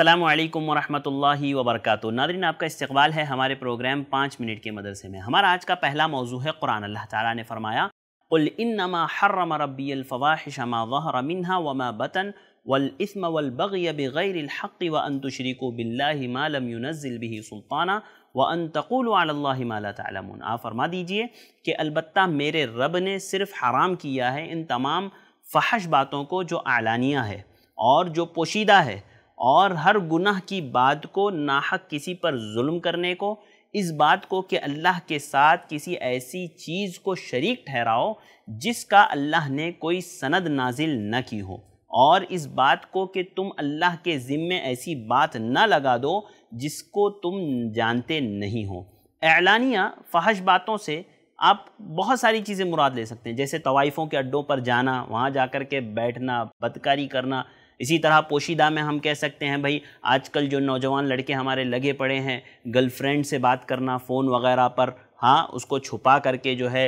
अल्लाम वरहमतुल्लाहि work Nadreen आपका इस्तकबाल है हमारे प्रोग्राम पाँच मिनट के मदरसे में हमारा आज का पहला मौजू है कुरान अल्लाह ताला ने फरमाया कुल इन्नमा हर्रम रब्बी अलफ़वाहिशमा वहर मिनहा वमा बतन वलम वलबग़य व अन तुशरिको सुल्ताना व अन तक़ूल माला तलमून फरमा दीजिए कि अलबत् मेरे रब ने सिर्फ़ हराम किया है इन तमाम फ़हश बातों को जो आलानिया है और जो पोशीदा है और हर गुनाह की बात को नाहक किसी पर जुल्म करने को इस बात को कि अल्लाह के साथ किसी ऐसी चीज़ को शरीक ठहराओ जिसका अल्लाह ने कोई सनद नाजिल न की हो और इस बात को कि तुम अल्लाह के ज़िम्मे ऐसी बात न लगा दो जिसको तुम जानते नहीं हो ऐलानिया फहश बातों से आप बहुत सारी चीज़ें मुराद ले सकते हैं जैसे तवाइफ़ों के अड्डों पर जाना वहाँ जा कर के बैठना बदकारी करना इसी तरह पोशीदा में हम कह सकते हैं भाई आजकल जो नौजवान लड़के हमारे लगे पड़े हैं गर्लफ्रेंड से बात करना फ़ोन वगैरह पर हाँ उसको छुपा करके जो है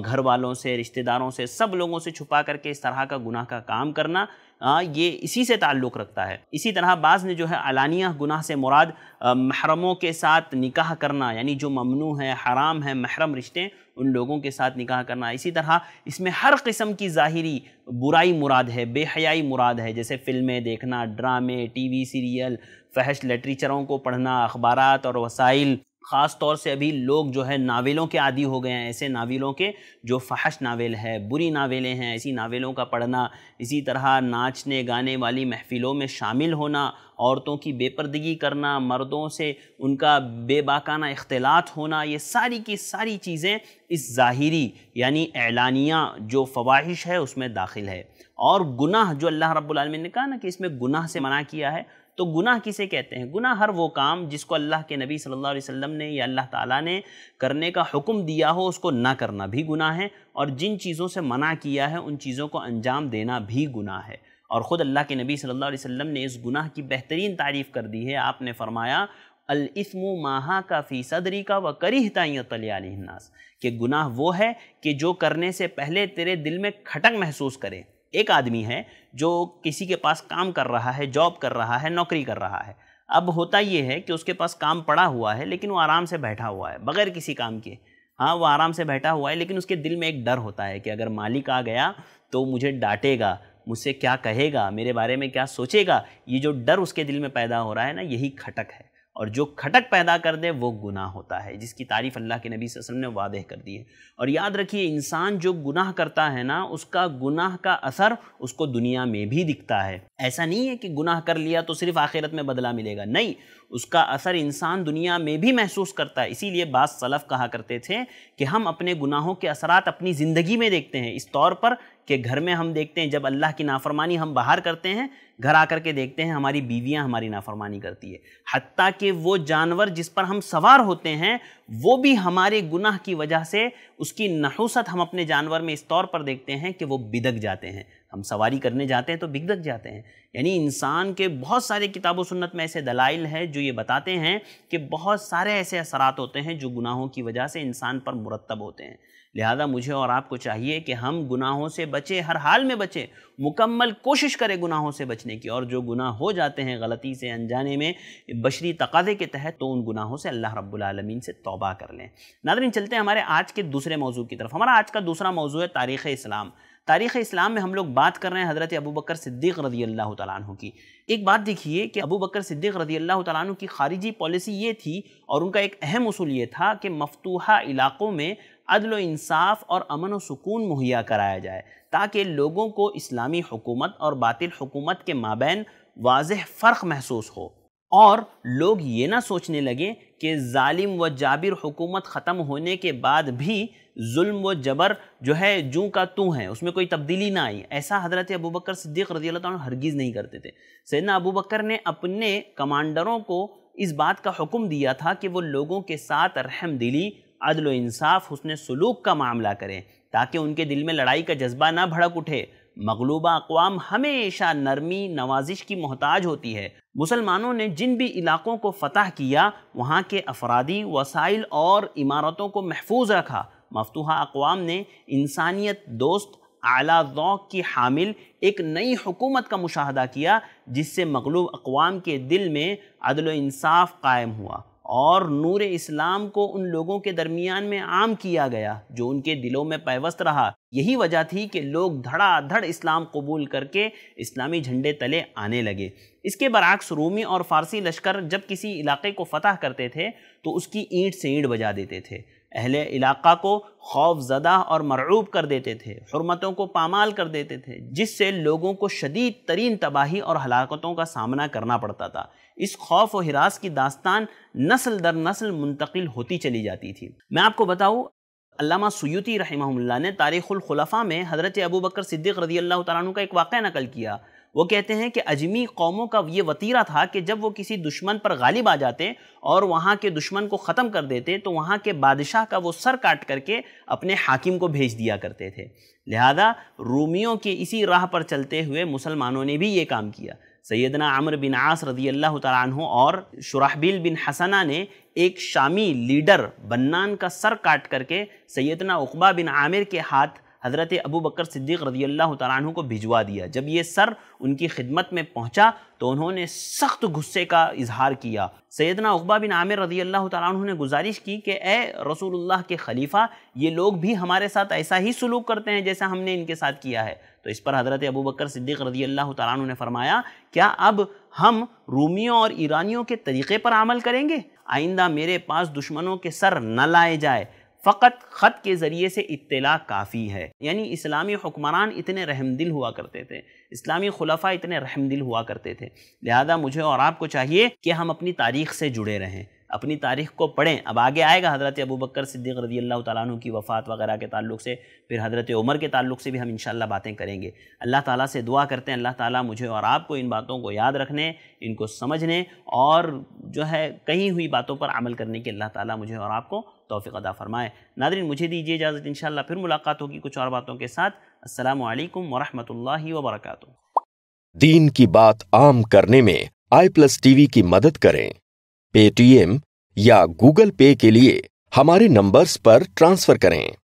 घर वालों से रिश्तेदारों से सब लोगों से छुपा करके इस तरह का गुनाह का काम करना आ, ये इसी से ताल्लुक़ रखता है इसी तरह बाज़ ने जो है अलानिया गुनाह से मुराद महरमों के साथ निकाह करना यानी जो ममनू है हराम है महरम रिश्ते उन लोगों के साथ निकाह करना इसी तरह इसमें हर किस्म की ज़ाहरी बुराई मुराद है बेहयाई मुराद है जैसे फ़िल्में देखना ड्रामे टी वी सीरियल फहश लिटरेचरों को पढ़ना अखबार और वसाइल ख़ास तौर से अभी लोग जो है नावेलों के आदि हो गए हैं ऐसे नावेलों के जो फ़हश नावेल है बुरी नावेलें हैं ऐसी नावेलों का पढ़ना इसी तरह नाचने गाने वाली महफ़िलों में शामिल होना औरतों की बेपर्दगी करना मर्दों से उनका बेबाकाना इख्तलात होना ये सारी की सारी चीज़ें इस ज़ाहरी यानी ऐलानिया जो फवाहिश है उसमें दाखिल है और गुनाह जो अल्लाह रब्बुल ने कहा ना कि इसमें गुनाह से मना किया है तो गुनाह किसे कहते हैं गुनाह हर वो काम जिसको अल्लाह के नबी सल्लल्लाहु अलैहि वसल्लम ने या अल्लाह ताला ने करने का हुक्म दिया हो उसको ना करना भी गुनाह है और जिन चीज़ों से मना किया है उन चीज़ों को अंजाम देना भी गुनाह है और ख़ुद अल्लाह के नबी सल्लल्लाहु अलैहि वसल्लम ने इस गुनाह की बेहतरीन तारीफ़ कर दी है आपने फरमाया अलस्म माहा का फ़ी सदरी का व करी तलियानास कि गुनाह वो है कि जो करने से पहले तेरे दिल में खटक महसूस करे एक आदमी है जो किसी के पास काम कर रहा है जॉब कर रहा है नौकरी कर रहा है अब होता यह है कि उसके पास काम पड़ा हुआ है लेकिन वो आराम से बैठा हुआ है बगैर किसी काम के हाँ वो आराम से बैठा हुआ है लेकिन उसके दिल में एक डर होता है कि अगर मालिक आ गया तो मुझे डांटेगा मुझसे क्या कहेगा मेरे बारे में क्या सोचेगा ये जो डर उसके दिल में पैदा हो रहा है ना यही खटक है और जो खटक पैदा कर दे वो गुनाह होता है जिसकी तारीफ़ अल्लाह के नबी वसल्लम ने वादे कर दी है और याद रखिए इंसान जो गुनाह करता है ना उसका गुनाह का असर उसको दुनिया में भी दिखता है ऐसा नहीं है कि गुनाह कर लिया तो सिर्फ आखिरत में बदला मिलेगा नहीं उसका असर इंसान दुनिया में भी महसूस करता है इसीलिए बाद सलफ़ कहा करते थे कि हम अपने गुनाहों के असरात अपनी ज़िंदगी में देखते हैं इस तौर पर कि घर में हम देखते हैं जब अल्लाह की नाफरमानी हम बाहर करते हैं घर आकर के देखते हैं हमारी बीवियां हमारी नाफरमानी करती है हती कि वो जानवर जिस पर हम सवार होते हैं वो भी हमारे गुनाह की वजह से उसकी नहुसत हम अपने जानवर में इस तौर पर देखते हैं कि वो बिदक जाते हैं हम सवारी करने जाते हैं तो बिदक जाते हैं यानी इंसान के बहुत सारे किताब सुन्नत में ऐसे दलाइल है जो ये बताते हैं कि बहुत सारे ऐसे असरात होते हैं जो गुनाहों की वजह से इंसान पर मुरतब होते हैं लिहाजा मुझे और आपको चाहिए कि हम गुनाहों से बचें हर हाल में बचें मुकम्मल कोशिश करें गुनाहों से बचने की और जो गुनाह हो जाते हैं गलती से अनजाने में बशरी तकाज़े के तहत तो उन गुनाहों से अल्लाह रब्बुलमीन से तोबा कर लें नादरिन चलते हैं हमारे आज के दूसरे मौजू की तरफ हमारा आज का दूसरा मौजू है तारीख़ इस्लाम तारीख़ इस्लाम में हम लोग बात कर रहे हैं हज़रत अबू बकर सिद्दीक रज़ी अल्लाह तु की एक बात देखिए कि अबू बकर सिद्दीक रज़ी अल्लाह तु की खारिजी पॉलिसी ये थी और उनका एक अहम असूल ये था कि मफतूहा इलाक़ों में अदल इंसाफ और अमन व सुकून मुहैया कराया जाए ताकि लोगों को इस्लामी हुकूमत और बातिल हुकूमत के माबेन वाज फ़र्क महसूस हो और लोग ये ना सोचने लगें कि ालिम व जाबिर हुकूमत ख़त्म होने के बाद भी जुल्म व जबर जो है जूँ का तू है उसमें कोई तब्दीली ना आई ऐसा हज़रत अबू बकर सिद्दीक़ रजी अल्लाह हरगिज़ नहीं करते थे सैदना अबू बकर ने अपने कमांडरों को इस बात का हुक्म दिया था कि वो लोगों के साथ रहम दिली अदल इंसाफ हसन सलूक का मामला करें ताकि उनके दिल में लड़ाई का जज्बा ना भड़क उठे मकलूबा अकवाम हमेशा नरमी नवाजिश की मोहताज होती है मुसलमानों ने जिन भी इलाकों को फतह किया वहाँ के अफरादी वसाइल और इमारतों को महफूज रखा मफतू अकवाम ने इंसानियत दोस्त आला दौक की हामिल एक नई हुकूमत का मुशाह किया जिससे मगलूब अकवाम के दिल में अदल इंसाफ कायम हुआ और नूर इस्लाम को उन लोगों के दरमियान में आम किया गया जो उनके दिलों में पैवस्त रहा यही वजह थी कि लोग धड़ाधड़ इस्लाम कबूल करके इस्लामी झंडे तले आने लगे इसके बरक्स रूमी और फारसी लश्कर जब किसी इलाके को फतह करते थे तो उसकी ईंट से ईंट बजा देते थे अहले इलाक़ा को खौफ ज़दा और मरूब कर देते थे हरमतों को पामाल कर देते थे जिससे लोगों को शदीद तरीन तबाही और हलाकतों का सामना करना पड़ता था इस खौफ और हिरास की दास्तान नस्ल दर नस्ल मुंतकिल होती चली जाती थी मैं आपको बताऊँ अल्लामा सयूती रही ने तारीख़ुलखलफ़ा में हज़रत अबू बकर सिद्दीक़ रदी अल्लाह तु का एक वाक़ नकल किया वो कहते हैं कि अजमी कौमों का ये वतीरा था कि जब वो किसी दुश्मन पर गालिब आ जाते और वहाँ के दुश्मन को ख़त्म कर देते तो वहाँ के बादशाह का वो सर काट करके अपने हाकिम को भेज दिया करते थे लिहाजा रूमियों के इसी राह पर चलते हुए मुसलमानों ने भी ये काम किया सैदना अमर बिन आस रदी अल्लाह तु और शुराहबिल बिन हसना ने एक शामी लीडर बन्नान का सर काट करके सैदना उकबा बिन आमिर के हाथ हज़रत अबू बकर सिद्दीक़ रजी अल्लाह तु को भिजवा दिया जब ये सर उनकी खिदमत में पहुँचा तो उन्होंने सख्त गुस्से का इजहार किया सैदना अकबा बिन आमिर रजी अल्लाह तु ने गुजारिश की कि ए रसूलुल्लाह के खलीफ़ा ये लोग भी हमारे साथ ऐसा ही सलूक करते हैं जैसा हमने इनके साथ किया है तो इस पर हज़रत अबू बकर सिद्दीक़ रजी अल्लाह तु ने फरमाया क्या अब हम रूमियों और ईरानियों के तरीक़े पर अमल करेंगे आइंदा मेरे पास दुश्मनों के सर न लाए जाए फ़कत ख़त के ज़रिए से इतला काफ़ी है यानी इस्लामी हुक्मरान इतने रहमदिल हुआ करते थे इस्लामी खुलाफ़ा इतने रहमदिल हुआ करते थे लिहाजा मुझे और आपको चाहिए कि हम अपनी तारीख से जुड़े रहें अपनी तारीख को पढ़ें अब आगे आएगा हज़रत अबू बकर सिद्दीक रजी अल्लाह तु की वफ़ात वगैरह के ताल्लुक से फिर हज़रत उमर के ताल्लुक से भी हम इन बातें करेंगे अल्लाह ताला से दुआ करते हैं अल्लाह ताला मुझे और आपको इन बातों को याद रखने इनको समझने और जो है कहीं हुई बातों पर अमल करने की अल्लाह ताला मुझे और आपको तोफ़ी अदा फ़रमाए नादरीन मुझे दीजिए इजाज़त इन फिर मुलाकात होगी कुछ और बातों के साथ असलकम वरहमल वबरक दीन की बात आम करने में आई प्लस टी वी की मदद करें पेटीएम या गूगल पे के लिए हमारे नंबर्स पर ट्रांसफ़र करें